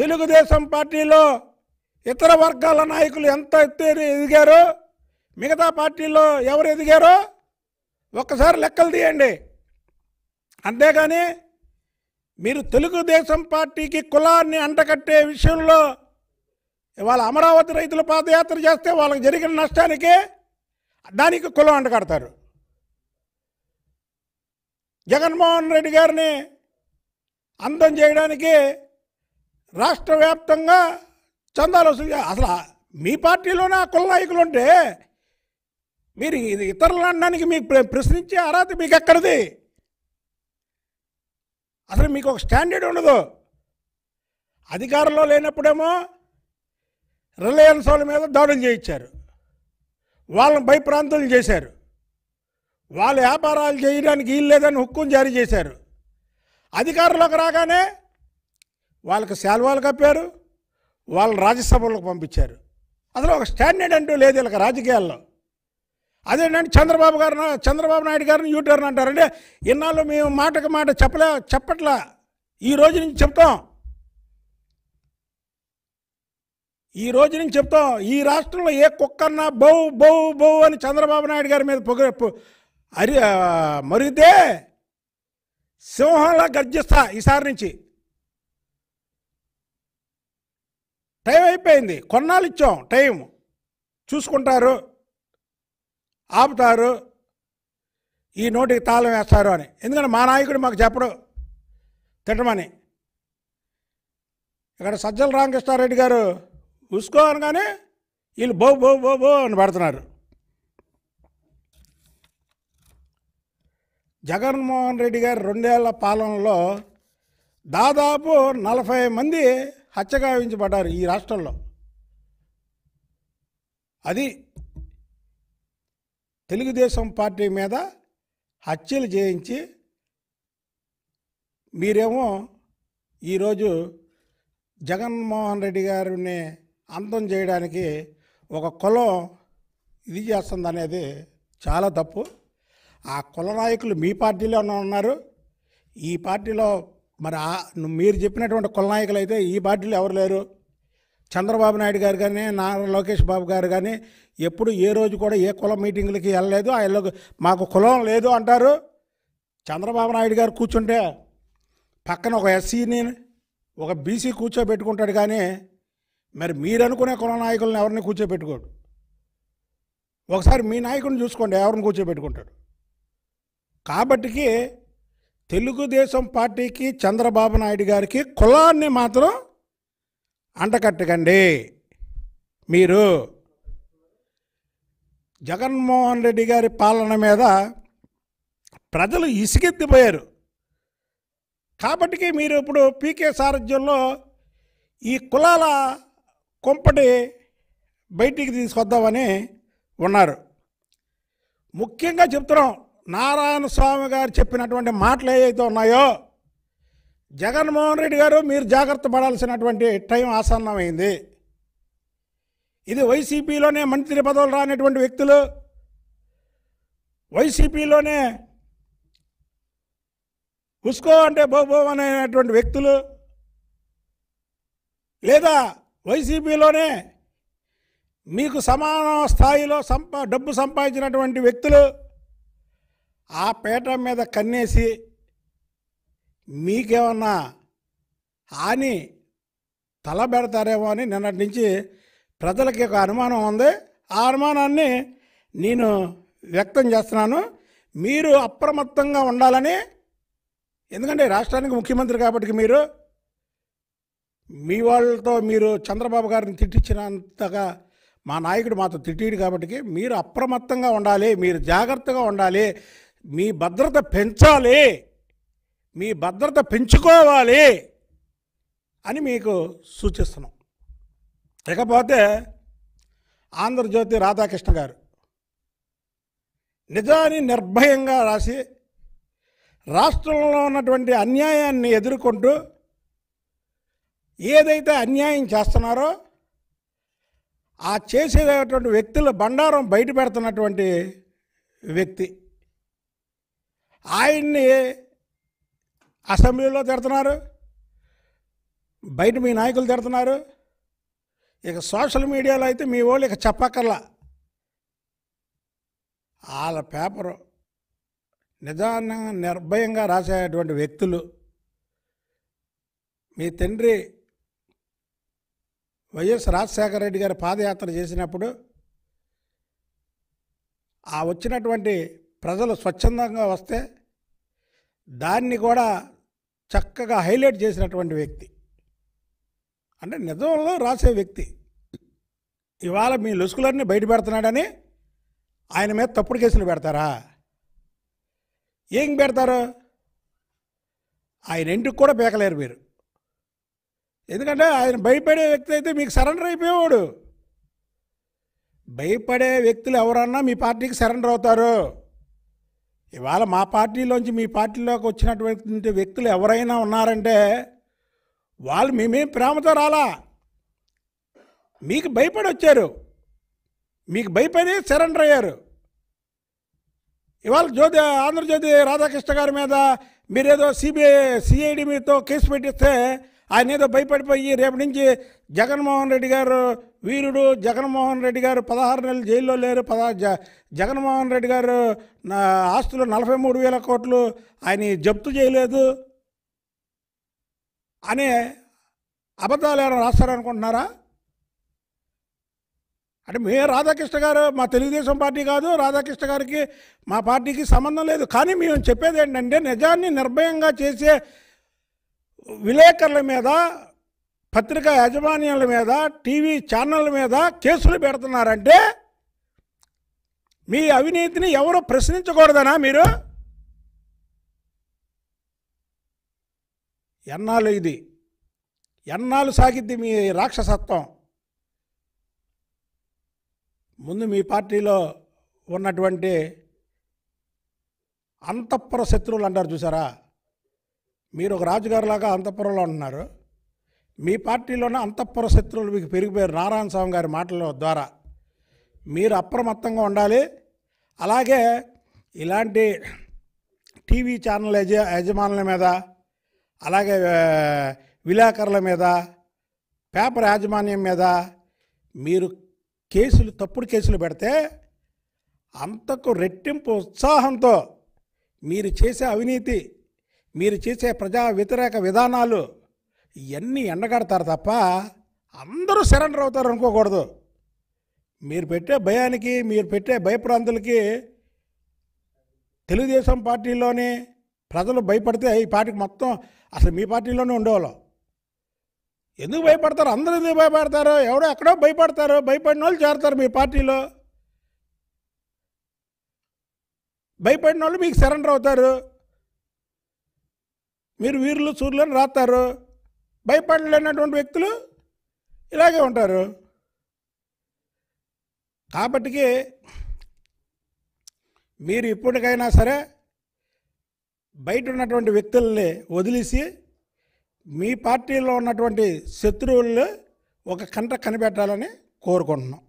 తెలుగుదేశం పార్టీలో ఇతర వర్గాల నాయకులు ఎంత ఎత్తు ఎదిగారో మిగతా పార్టీలో ఎవరు ఎదిగారో ఒక్కసారి లెక్కలు తీయండి అంతేగాని మీరు తెలుగుదేశం పార్టీకి కులాన్ని అంటకట్టే విషయంలో ఇవాళ అమరావతి రైతులు పాదయాత్ర చేస్తే వాళ్ళకి జరిగిన నష్టానికి దానికి కులం అంటకడతారు జగన్మోహన్ రెడ్డి గారిని అందం చేయడానికి రాష్ట్ర వ్యాప్తంగా చందాలు వసూలు అసలు మీ పార్టీలోనే ఆ కుల నాయకులు ఉంటే మీరు ఇది ఇతరులు అనడానికి మీకు ప్రశ్నించే అర్హత మీకు ఎక్కడిది అసలు మీకు ఒక స్టాండర్డ్ ఉండదు అధికారంలో లేనప్పుడేమో రిలయన్స్ వాళ్ళ మీద దాడులు చేయించారు వాళ్ళని భయప్రాంతులు చేశారు వాళ్ళ వ్యాపారాలు చేయడానికి వీల్లేదని లేదని హుక్కును జారీ చేశారు అధికారంలోకి రాగానే వాళ్ళకి శాల్వాలు కప్పారు వాళ్ళని రాజ్యసభలకు పంపించారు అసలు ఒక స్టాండర్డ్ అంటూ లేదు వీళ్ళకి రాజకీయాల్లో అదేంటంటే చంద్రబాబు గారు చంద్రబాబు నాయుడు గారిని యూటర్న్ అంటారంటే ఇన్నాళ్ళు మేము మాటకు మాట చెప్పలే చెప్పట్లా ఈ రోజు నుంచి చెప్తాం ఈ రోజు నుంచి చెప్తాం ఈ రాష్ట్రంలో ఏ కుక్కన్నా బౌ బౌ బౌ అని చంద్రబాబు నాయుడు గారి మీద పొగ అరి మరిగితే సింహంలా గర్జిస్తా ఈసారి నుంచి టైం అయిపోయింది కొన్నాళ్ళు ఇచ్చాం టైం చూసుకుంటారు ఆపుతారు ఈ నోటికి తాళం వేస్తారు అని ఎందుకంటే మా నాయకుడు మాకు చెప్పడు తిట్టమని ఇక్కడ సజ్జల రామకృష్ణారెడ్డి గారు ఉసుకో అనగానే వీళ్ళు బో బో బో బో అని పెడుతున్నారు జగన్మోహన్ రెడ్డి గారు రెండేళ్ల పాలనలో దాదాపు నలభై మంది హత్యగావించబడ్డారు ఈ రాష్ట్రంలో అది తెలుగుదేశం పార్టీ మీద హత్యలు చేయించి మీరేమో ఈరోజు జగన్మోహన్ రెడ్డి గారిని అంతం చేయడానికి ఒక కులం ఇది చేస్తుంది అనేది చాలా తప్పు ఆ కుల నాయకులు మీ పార్టీలోనే ఉన్నారు ఈ పార్టీలో మరి మీరు చెప్పినటువంటి కులనాయకులు అయితే ఈ పార్టీలు ఎవరు లేరు చంద్రబాబు నాయుడు గారు కానీ నారా లోకేష్ బాబు గారు కానీ ఎప్పుడు ఏ రోజు కూడా ఏ కులం మీటింగులకి వెళ్ళలేదు ఆయన మాకు కులం లేదు అంటారు చంద్రబాబు నాయుడు గారు కూర్చుంటే పక్కన ఒక ఎస్సీని ఒక బీసీ కూర్చోబెట్టుకుంటాడు కానీ మరి మీరు అనుకునే కుల నాయకులను ఎవరిని కూర్చోబెట్టుకోడు ఒకసారి మీ నాయకుని చూసుకోండి ఎవరిని కూర్చోబెట్టుకుంటాడు కాబట్టికి తెలుగుదేశం పార్టీకి చంద్రబాబు నాయుడు గారికి కులాన్ని మాత్రం అంటకట్టకండి మీరు జగన్మోహన్ రెడ్డి గారి పాలన మీద ప్రజలు ఇసుకెత్తిపోయారు కాబట్టి మీరు ఇప్పుడు పీకే సారథ్యంలో ఈ కులాల కొంపటి బయటికి తీసుకొద్దామని ఉన్నారు ముఖ్యంగా చెప్తున్నాం నారాయణ స్వామి గారు చెప్పినటువంటి మాటలు ఏవైతే ఉన్నాయో జగన్మోహన్ రెడ్డి గారు మీరు జాగ్రత్త పడాల్సినటువంటి టైం ఆసన్నమైంది ఇది వైసీపీలోనే మంత్రి పదవులు రానటువంటి వ్యక్తులు వైసీపీలోనే ఉస్కో అంటే బోబో అనేటువంటి వ్యక్తులు లేదా వైసీపీలోనే మీకు సమాన స్థాయిలో సంపా డబ్బు సంపాదించినటువంటి వ్యక్తులు ఆ పేట మీద కన్నేసి మీకేమన్నా హాని తలబెడతారేమో అని నిన్నటి నుంచి ప్రజలకి ఒక అనుమానం ఉంది ఆ అనుమానాన్ని నేను వ్యక్తం చేస్తున్నాను మీరు అప్రమత్తంగా ఉండాలని ఎందుకంటే రాష్ట్రానికి ముఖ్యమంత్రి కాబట్టి మీరు మీ వాళ్ళతో మీరు చంద్రబాబు గారిని తిట్టించినంతగా మా నాయకుడు మాతో తిట్టిడు కాబట్టి మీరు అప్రమత్తంగా ఉండాలి మీరు జాగ్రత్తగా ఉండాలి మీ భద్రత పెంచాలి మీ భద్రత పెంచుకోవాలి అని మీకు సూచిస్తున్నాం ఇకపోతే ఆంధ్రజ్యోతి రాధాకృష్ణ గారు నిజాన్ని నిర్భయంగా రాసి రాష్ట్రంలో ఉన్నటువంటి అన్యాయాన్ని ఎదుర్కొంటూ ఏదైతే అన్యాయం చేస్తున్నారో ఆ చేసేటటువంటి వ్యక్తుల బండారం బయట పెడుతున్నటువంటి వ్యక్తి ఆయన్ని అసెంబ్లీలో తిడుతున్నారు బయట మీ నాయకులు తిడుతున్నారు ఇక సోషల్ మీడియాలో అయితే మీ వాళ్ళు ఇక చెప్పక్కర్లా వాళ్ళ పేపరు నిదానంగా నిర్భయంగా రాసేటువంటి వ్యక్తులు మీ తండ్రి వైఎస్ రాజశేఖర రెడ్డి గారు పాదయాత్ర చేసినప్పుడు ఆ వచ్చినటువంటి ప్రజలు స్వచ్ఛందంగా వస్తే దాన్ని కూడా చక్కగా హైలైట్ చేసినటువంటి వ్యక్తి అంటే నిజంలో రాసే వ్యక్తి ఇవాళ మీ లుసుకులన్నీ బయట పెడుతున్నాడని ఆయన మీద తప్పుడు కేసులు పెడతారా ఏం పెడతారు ఆయన ఇంటికి కూడా పేకలేరు మీరు ఎందుకంటే ఆయన భయపడే వ్యక్తి అయితే మీకు సరెండర్ అయిపోయేవాడు భయపడే వ్యక్తులు ఎవరన్నా మీ పార్టీకి సరెండర్ అవుతారు ఇవాళ మా పార్టీలోంచి మీ పార్టీలోకి వచ్చినటువంటి వ్యక్తులు ఎవరైనా ఉన్నారంటే వాళ్ళు మేమేం ప్రేమతో రాలా మీకు భయపడి వచ్చారు మీకు భయపడి సరెండర్ అయ్యారు ఇవాళ జ్యోతి ఆంధ్రజ్యోతి రాధాకృష్ణ గారి మీద మీరేదో సిబిఐ సిఐడి మీతో కేసు పెట్టిస్తే ఆయన ఏదో భయపడిపోయి రేపటి నుంచి జగన్మోహన్ రెడ్డి గారు వీరుడు జగన్మోహన్ రెడ్డి గారు పదహారు నెలలు జైల్లో లేరు పదా జ జగన్మోహన్ రెడ్డి గారు ఆస్తులు నలభై మూడు వేల కోట్లు ఆయన జప్తు చేయలేదు అనే అబద్ధాలు ఏమైనా రాస్తారనుకుంటున్నారా అంటే మే రాధాకృష్ణ గారు మా తెలుగుదేశం పార్టీ కాదు రాధాకృష్ణ గారికి మా పార్టీకి సంబంధం లేదు కానీ మేము చెప్పేది ఏంటంటే నిజాన్ని నిర్భయంగా చేసే విలేకరుల మీద పత్రికా యాజమాన్యాల మీద టీవీ ఛానళ్ళ మీద కేసులు పెడుతున్నారంటే మీ అవినీతిని ఎవరు ప్రశ్నించకూడదనా మీరు ఎన్నాళ్ళు ఇది ఎన్నాళ్ళు సాగిద్ది మీ రాక్షసత్వం ముందు మీ పార్టీలో ఉన్నటువంటి అంతఃపుర శత్రువులు అంటారు చూసారా మీరు ఒక రాజుగారులాగా అంతఃపురంలో ఉంటున్నారు మీ పార్టీలోనే అంతఃపుర శత్రువులు మీకు పెరిగిపోయారు నారాయణ స్వామి గారి మాటల ద్వారా మీరు అప్రమత్తంగా ఉండాలి అలాగే ఇలాంటి టీవీ ఛానల్ యజ యజమానుల మీద అలాగే విలేకరుల మీద పేపర్ యాజమాన్యం మీద మీరు కేసులు తప్పుడు కేసులు పెడితే అంతకు రెట్టింపు ఉత్సాహంతో మీరు చేసే అవినీతి మీరు చేసే ప్రజా వ్యతిరేక విధానాలు ఇవన్నీ ఎండగడతారు తప్ప అందరూ సరెండర్ అవుతారు అనుకోకూడదు మీరు పెట్టే భయానికి మీరు పెట్టే భయప్రాంతులకి తెలుగుదేశం పార్టీలోనే ప్రజలు భయపడితే ఈ పార్టీకి మొత్తం అసలు మీ పార్టీలోనే ఉండేవాళ్ళం ఎందుకు భయపడతారు అందరూ ఎందుకు భయపడతారు ఎవడో ఎక్కడో భయపడతారు భయపడిన వాళ్ళు చేరతారు మీ పార్టీలో భయపడిన వాళ్ళు మీకు సరెండర్ అవుతారు మీరు వీరులు సూర్యులను రాస్తారు భయపడలేనటువంటి వ్యక్తులు ఇలాగే ఉంటారు కాబట్టి మీరు ఇప్పటికైనా సరే బయట ఉన్నటువంటి వ్యక్తుల్ని వదిలేసి మీ పార్టీలో ఉన్నటువంటి శత్రువులు ఒక కంట కనిపెట్టాలని కోరుకుంటున్నాం